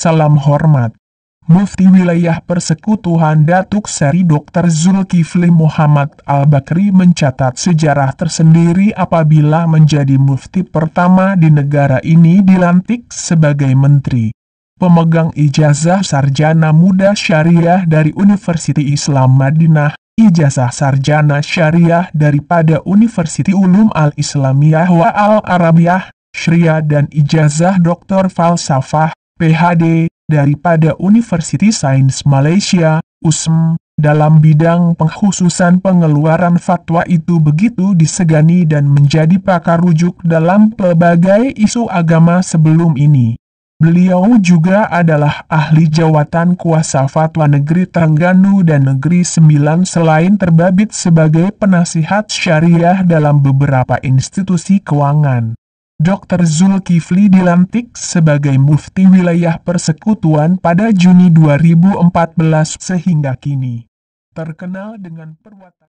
Salam hormat. Mufti Wilayah Persekutuan Datuk Seri Dr. Zulkifli Muhammad Al-Bakri mencatat sejarah tersendiri apabila menjadi mufti pertama di negara ini dilantik sebagai menteri. Pemegang ijazah sarjana muda syariah dari Universiti Islam Madinah, ijazah sarjana syariah daripada Universiti Ulum Al-Islamiyah wa Al-Arabiyah, Syria dan ijazah doktor falsafah PhD, daripada University Science Malaysia, USM, dalam bidang pengkhususan pengeluaran fatwa itu begitu disegani dan menjadi pakar rujuk dalam pelbagai isu agama sebelum ini. Beliau juga adalah ahli jawatan kuasa fatwa negeri Terengganu dan negeri Sembilan selain terbabit sebagai penasihat syariah dalam beberapa institusi keuangan. Dr. Zulkifli dilantik sebagai mufti wilayah persekutuan pada Juni 2014 sehingga kini terkenal dengan perwatakan.